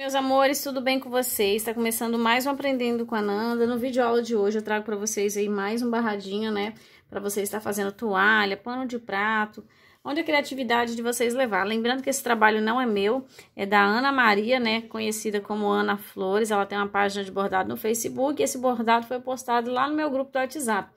Meus amores, tudo bem com vocês? Está começando mais um Aprendendo com a Nanda. No vídeo aula de hoje eu trago para vocês aí mais um barradinho, né? Para vocês estar fazendo toalha, pano de prato, onde a criatividade de vocês levar. Lembrando que esse trabalho não é meu, é da Ana Maria, né? Conhecida como Ana Flores. Ela tem uma página de bordado no Facebook. Esse bordado foi postado lá no meu grupo do WhatsApp.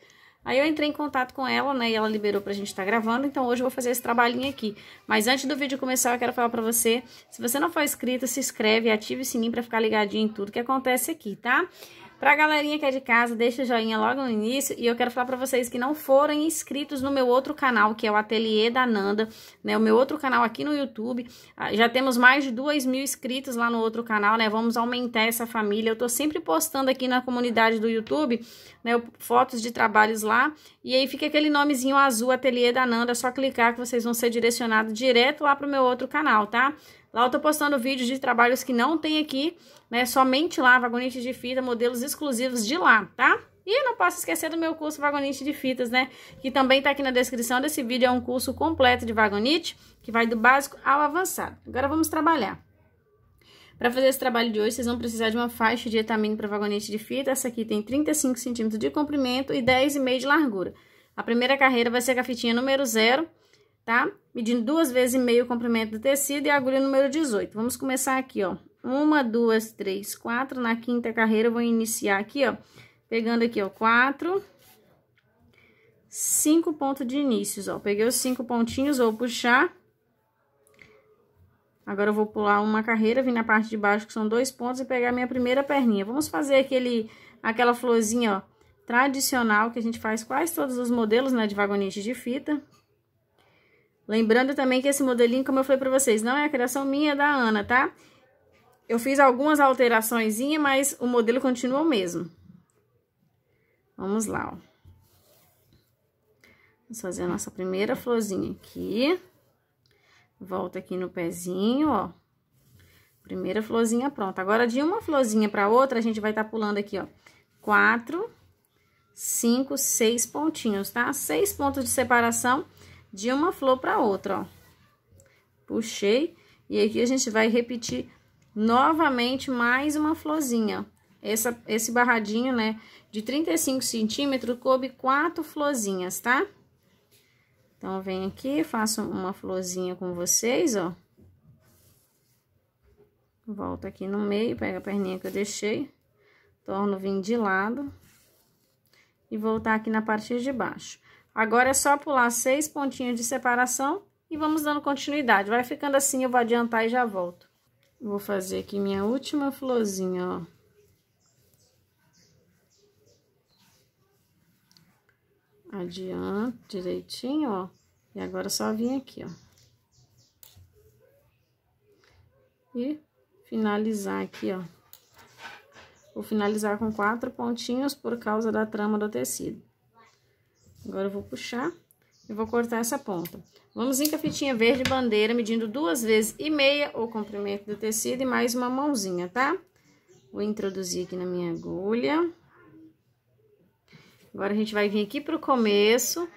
Aí eu entrei em contato com ela, né, e ela liberou pra gente estar tá gravando, então hoje eu vou fazer esse trabalhinho aqui. Mas antes do vídeo começar, eu quero falar pra você, se você não for inscrito, se inscreve, ative o sininho pra ficar ligadinho em tudo que acontece aqui, tá? Pra galerinha que é de casa, deixa o joinha logo no início e eu quero falar pra vocês que não forem inscritos no meu outro canal, que é o Ateliê da Nanda, né? O meu outro canal aqui no YouTube, ah, já temos mais de 2 mil inscritos lá no outro canal, né? Vamos aumentar essa família, eu tô sempre postando aqui na comunidade do YouTube, né? Fotos de trabalhos lá e aí fica aquele nomezinho azul, Ateliê da Nanda, é só clicar que vocês vão ser direcionados direto lá pro meu outro canal, tá? Lá eu tô postando vídeos de trabalhos que não tem aqui, né? Somente lá, vagonite de fita, modelos exclusivos de lá, tá? E não posso esquecer do meu curso Vagonite de Fitas, né? Que também tá aqui na descrição desse vídeo, é um curso completo de vagonite, que vai do básico ao avançado. Agora vamos trabalhar. Para fazer esse trabalho de hoje, vocês vão precisar de uma faixa de etamine para vagonete de fita. Essa aqui tem 35 centímetros de comprimento e 10,5 de largura. A primeira carreira vai ser com a fitinha número 0, tá? Medindo duas vezes e meio o comprimento do tecido e agulha número 18. Vamos começar aqui, ó. Uma, duas, três, quatro. Na quinta carreira, eu vou iniciar aqui, ó. Pegando aqui, ó, quatro. Cinco pontos de inícios, ó. Peguei os cinco pontinhos, vou puxar. Agora, eu vou pular uma carreira, vim na parte de baixo, que são dois pontos, e pegar minha primeira perninha. Vamos fazer aquele, aquela florzinha, ó, tradicional, que a gente faz quase todos os modelos, né, de vagonite de fita. Lembrando também que esse modelinho, como eu falei para vocês, não é a criação minha, é da Ana, tá? Eu fiz algumas alterações, mas o modelo continua o mesmo. Vamos lá, ó. Vamos fazer a nossa primeira florzinha aqui. Volta aqui no pezinho, ó. Primeira florzinha pronta. Agora, de uma florzinha para outra, a gente vai estar tá pulando aqui, ó. Quatro, cinco, seis pontinhos, tá? Seis pontos de separação de uma flor para outra, ó. Puxei, e aqui a gente vai repetir novamente mais uma florzinha. Essa, esse barradinho, né, de 35 centímetros, coube quatro florzinhas, tá? Então, vem aqui, faço uma florzinha com vocês, ó. Volto aqui no meio, pega a perninha que eu deixei, torno vim de lado e voltar aqui na parte de baixo. Agora é só pular seis pontinhos de separação e vamos dando continuidade. Vai ficando assim, eu vou adiantar e já volto. Vou fazer aqui minha última florzinha, ó. Adianto direitinho, ó. E agora é só vim aqui, ó. E finalizar aqui, ó. Vou finalizar com quatro pontinhos por causa da trama do tecido. Agora eu vou puxar e vou cortar essa ponta. Vamos em com a fitinha verde bandeira, medindo duas vezes e meia o comprimento do tecido e mais uma mãozinha, tá? Vou introduzir aqui na minha agulha. Agora, a gente vai vir aqui pro começo.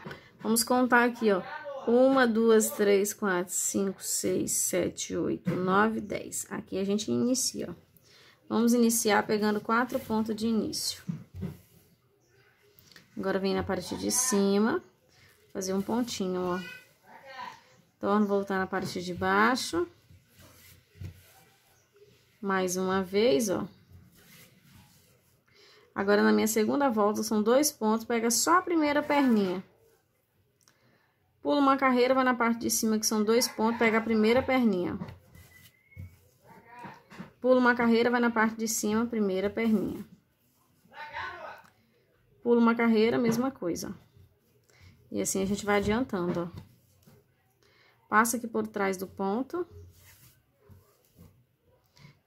Vamos contar aqui, ó. Uma, duas, três, quatro, cinco, seis, sete, oito, nove, dez. Aqui a gente inicia, ó. Vamos iniciar pegando quatro pontos de início. Agora, vem na parte de cima, fazer um pontinho, ó. Torno, então, voltar na parte de baixo. Mais uma vez, ó. Agora, na minha segunda volta, são dois pontos, pega só a primeira perninha. Pula uma carreira, vai na parte de cima, que são dois pontos, pega a primeira perninha. Pula uma carreira, vai na parte de cima, primeira perninha pulo uma carreira, mesma coisa. E assim a gente vai adiantando, ó. Passa aqui por trás do ponto.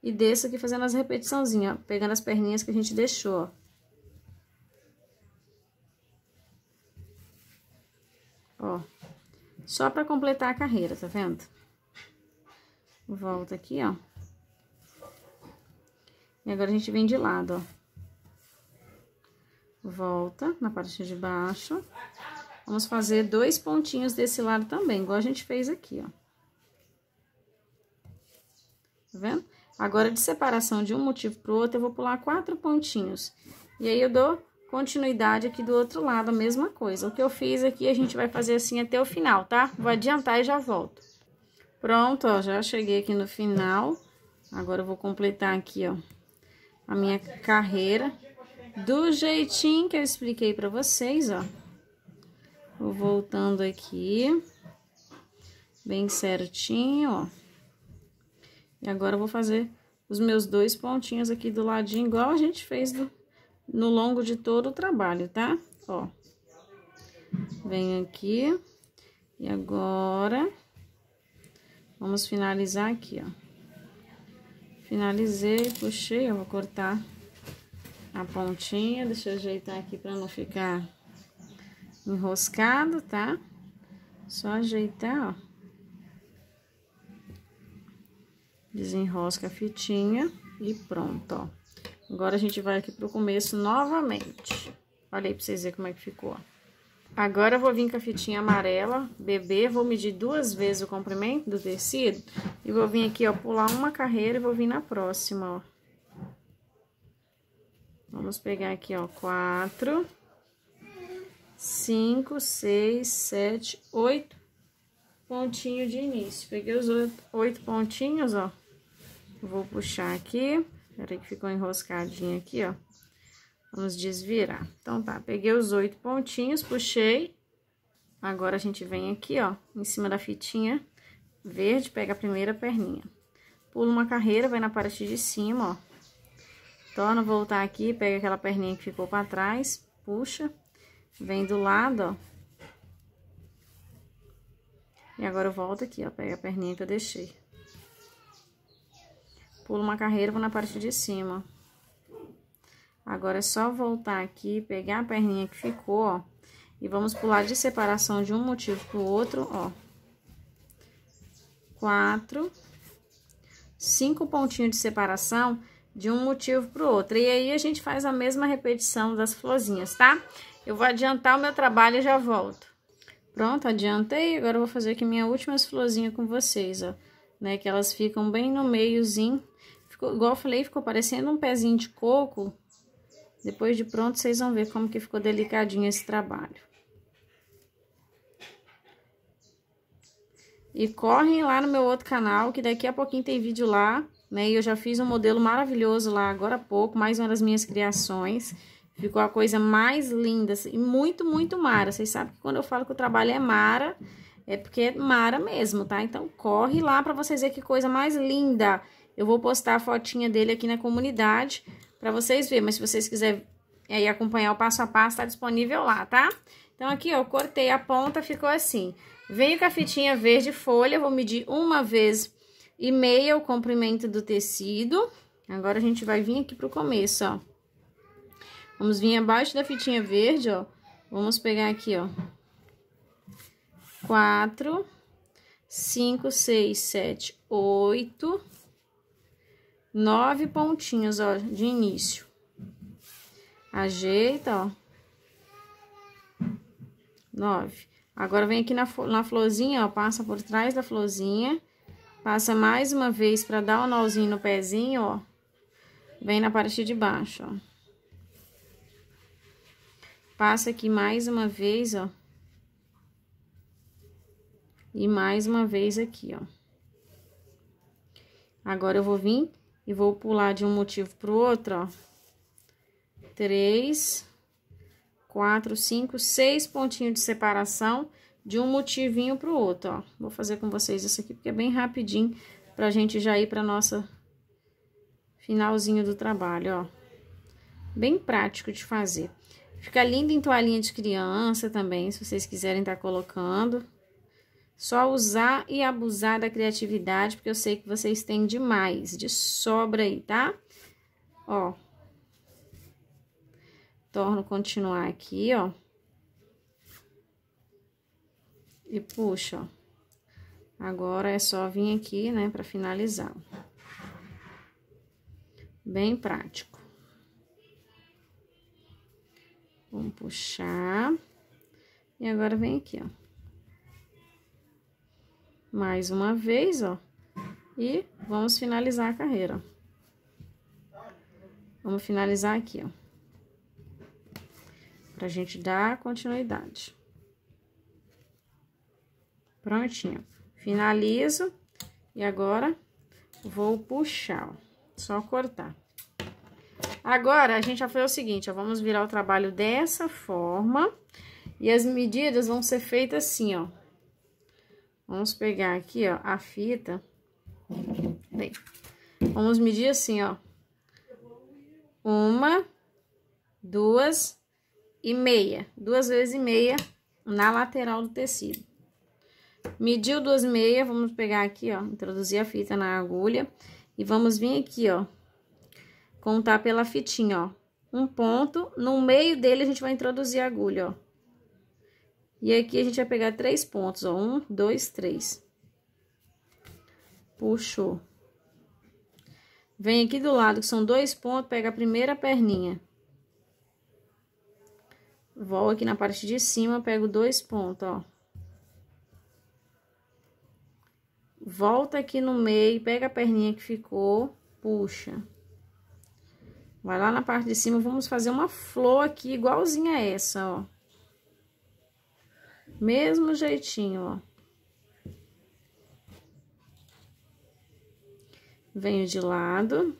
E desço aqui fazendo as repetiçãozinhas, ó, pegando as perninhas que a gente deixou, ó. Ó, só pra completar a carreira, tá vendo? Volta aqui, ó. E agora a gente vem de lado, ó volta na parte de baixo. Vamos fazer dois pontinhos desse lado também, igual a gente fez aqui, ó. Tá vendo? Agora, de separação de um motivo pro outro, eu vou pular quatro pontinhos. E aí, eu dou continuidade aqui do outro lado, a mesma coisa. O que eu fiz aqui, a gente vai fazer assim até o final, tá? Vou adiantar e já volto. Pronto, ó, já cheguei aqui no final. Agora, eu vou completar aqui, ó, a minha carreira do jeitinho que eu expliquei para vocês, ó. Vou voltando aqui, bem certinho, ó. E agora eu vou fazer os meus dois pontinhos aqui do ladinho, igual a gente fez do, no longo de todo o trabalho, tá? Ó, venho aqui e agora vamos finalizar aqui, ó. Finalizei, puxei, eu vou cortar a pontinha. Deixa eu ajeitar aqui para não ficar enroscado, tá? Só ajeitar, ó. Desenrosca a fitinha e pronto, ó. Agora, a gente vai aqui pro começo novamente. Olha aí pra vocês verem como é que ficou, ó. Agora, eu vou vir com a fitinha amarela, bebê, vou medir duas vezes o comprimento do tecido e vou vir aqui, ó, pular uma carreira e vou vir na próxima, ó. Vamos pegar aqui, ó, quatro, cinco, seis, sete, oito pontinho de início. Peguei os oito, oito pontinhos, ó. Vou puxar aqui. Peraí que ficou enroscadinho aqui, ó. Vamos desvirar. Então, tá, peguei os oito pontinhos, puxei. Agora, a gente vem aqui, ó, em cima da fitinha verde, pega a primeira perninha. Pula uma carreira, vai na parte de cima, ó Torna, voltar aqui, pega aquela perninha que ficou pra trás, puxa, vem do lado, ó. E agora eu volto aqui, ó, pega a perninha que eu deixei. Pulo uma carreira, vou na parte de cima. Agora é só voltar aqui, pegar a perninha que ficou, ó. E vamos pular de separação de um motivo pro outro, ó. Quatro. Cinco pontinhos de separação de um motivo para o outro. E aí a gente faz a mesma repetição das florzinhas, tá? Eu vou adiantar o meu trabalho e já volto. Pronto, adiantei. Agora eu vou fazer aqui minha última florzinha com vocês, ó. Né, que elas ficam bem no meiozinho. Ficou, igual eu falei, ficou parecendo um pezinho de coco. Depois de pronto, vocês vão ver como que ficou delicadinho esse trabalho. E correm lá no meu outro canal, que daqui a pouquinho tem vídeo lá né? E eu já fiz um modelo maravilhoso lá agora há pouco, mais uma das minhas criações. Ficou a coisa mais linda assim, e muito, muito mara. Vocês sabem que quando eu falo que o trabalho é mara, é porque é mara mesmo, tá? Então, corre lá para vocês verem que coisa mais linda. Eu vou postar a fotinha dele aqui na comunidade para vocês verem. Mas se vocês quiserem aí é, acompanhar o passo a passo, tá disponível lá, tá? Então, aqui, ó, eu cortei a ponta, ficou assim. Venho com a fitinha verde folha, vou medir uma vez e meia o comprimento do tecido. Agora, a gente vai vir aqui pro começo, ó. Vamos vir abaixo da fitinha verde, ó. Vamos pegar aqui, ó. Quatro, cinco, seis, sete, oito, nove pontinhos, ó, de início. Ajeita, ó. Nove. Agora, vem aqui na, na florzinha, ó, passa por trás da florzinha Passa mais uma vez para dar o um nozinho no pezinho, ó. Vem na parte de baixo, ó. Passa aqui mais uma vez, ó. E mais uma vez aqui, ó. Agora, eu vou vir e vou pular de um motivo pro outro, ó. Três, quatro, cinco, seis pontinhos de separação de um motivinho pro outro, ó. Vou fazer com vocês isso aqui, porque é bem rapidinho pra gente já ir pra nossa finalzinho do trabalho, ó. Bem prático de fazer. Fica lindo em toalhinha de criança também, se vocês quiserem estar tá colocando. Só usar e abusar da criatividade, porque eu sei que vocês têm demais, de sobra aí, tá? Ó. Torno continuar aqui, ó e puxo, ó. Agora é só vir aqui, né, pra finalizar. Bem prático. Vamos puxar. E agora vem aqui, ó. Mais uma vez, ó. E vamos finalizar a carreira, ó. Vamos finalizar aqui, ó. Pra gente dar continuidade. Prontinho. Finalizo. E agora, vou puxar, ó. Só cortar. Agora, a gente já fez o seguinte, ó. Vamos virar o trabalho dessa forma. E as medidas vão ser feitas assim, ó. Vamos pegar aqui, ó, a fita. Bem, vamos medir assim, ó. Uma, duas e meia. Duas vezes e meia na lateral do tecido. Mediu duas meias, vamos pegar aqui, ó, introduzir a fita na agulha. E vamos vir aqui, ó, contar pela fitinha, ó. Um ponto, no meio dele a gente vai introduzir a agulha, ó. E aqui a gente vai pegar três pontos, ó. Um, dois, três. Puxou. Vem aqui do lado, que são dois pontos, pega a primeira perninha. volto aqui na parte de cima, pego dois pontos, ó. volta aqui no meio, pega a perninha que ficou, puxa. Vai lá na parte de cima, vamos fazer uma flor aqui igualzinha a essa, ó. Mesmo jeitinho, ó. Venho de lado.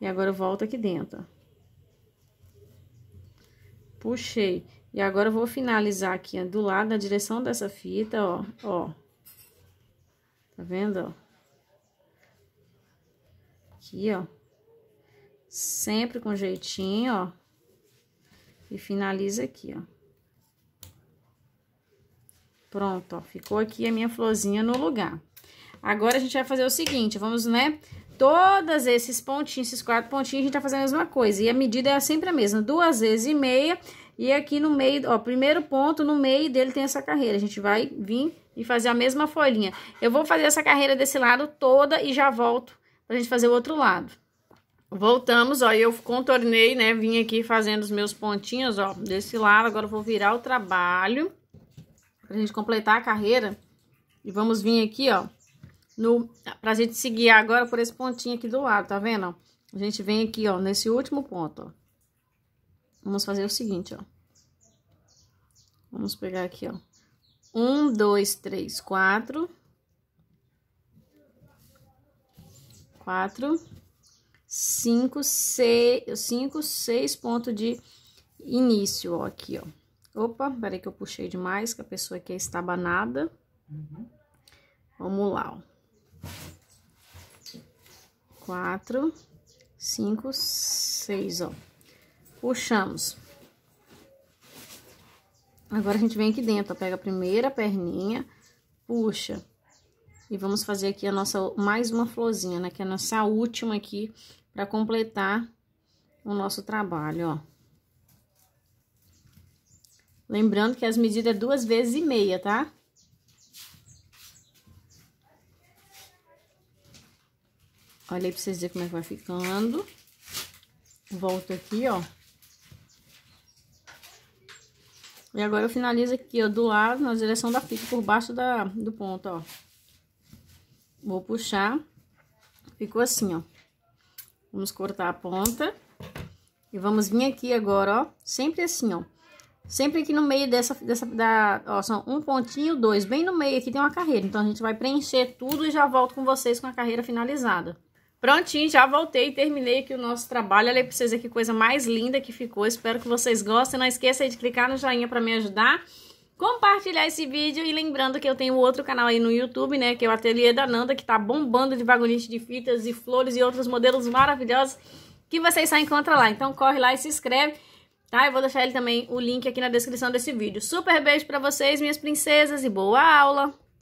E agora volta aqui dentro, Puxei. E agora, eu vou finalizar aqui, ó, do lado, na direção dessa fita, ó, ó. Tá vendo, ó? Aqui, ó. Sempre com jeitinho, ó. E finaliza aqui, ó. Pronto, ó. Ficou aqui a minha florzinha no lugar. Agora, a gente vai fazer o seguinte, vamos, né? Todas esses pontinhos, esses quatro pontinhos, a gente tá fazendo a mesma coisa. E a medida é sempre a mesma, duas vezes e meia. E aqui no meio, ó, primeiro ponto, no meio dele tem essa carreira. A gente vai vir e fazer a mesma folhinha. Eu vou fazer essa carreira desse lado toda e já volto pra gente fazer o outro lado. Voltamos, ó, eu contornei, né, vim aqui fazendo os meus pontinhos, ó, desse lado. Agora eu vou virar o trabalho pra gente completar a carreira. E vamos vir aqui, ó, no, pra gente seguir agora por esse pontinho aqui do lado, tá vendo? A gente vem aqui, ó, nesse último ponto, ó. Vamos fazer o seguinte, ó. Vamos pegar aqui, ó. Um, dois, três, quatro. Quatro. Cinco, seis, cinco, seis pontos de início, ó, aqui, ó. Opa, peraí que eu puxei demais, que a pessoa aqui é estabanada. Uhum. Vamos lá, ó. Quatro, cinco, seis, ó. Puxamos. Agora, a gente vem aqui dentro, ó, pega a primeira perninha, puxa. E vamos fazer aqui a nossa, mais uma florzinha, né? Que é a nossa última aqui, pra completar o nosso trabalho, ó. Lembrando que as medidas é duas vezes e meia, tá? Olha aí pra vocês verem como é que vai ficando. Volto aqui, ó. E agora eu finalizo aqui, ó, do lado, na direção da fita, por baixo da, do ponto, ó. Vou puxar. Ficou assim, ó. Vamos cortar a ponta. E vamos vir aqui agora, ó. Sempre assim, ó. Sempre aqui no meio dessa, dessa da, ó, são um pontinho, dois. Bem no meio aqui tem uma carreira. Então, a gente vai preencher tudo e já volto com vocês com a carreira finalizada. Prontinho, já voltei e terminei aqui o nosso trabalho. Olha pra vocês que coisa mais linda que ficou. Espero que vocês gostem. Não esqueça de clicar no joinha para me ajudar. Compartilhar esse vídeo e lembrando que eu tenho outro canal aí no YouTube, né? Que é o Ateliê da Nanda, que tá bombando de vagonite de fitas e flores e outros modelos maravilhosos que vocês só encontram lá. Então corre lá e se inscreve, tá? Eu vou deixar ele também o link aqui na descrição desse vídeo. Super beijo pra vocês, minhas princesas, e boa aula!